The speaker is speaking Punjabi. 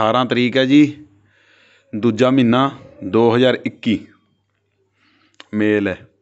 18 ਤਰੀਕ ਹੈ ਜੀ ਦੂਜਾ ਮਹੀਨਾ 2021 ਮੇਲ ਹੈ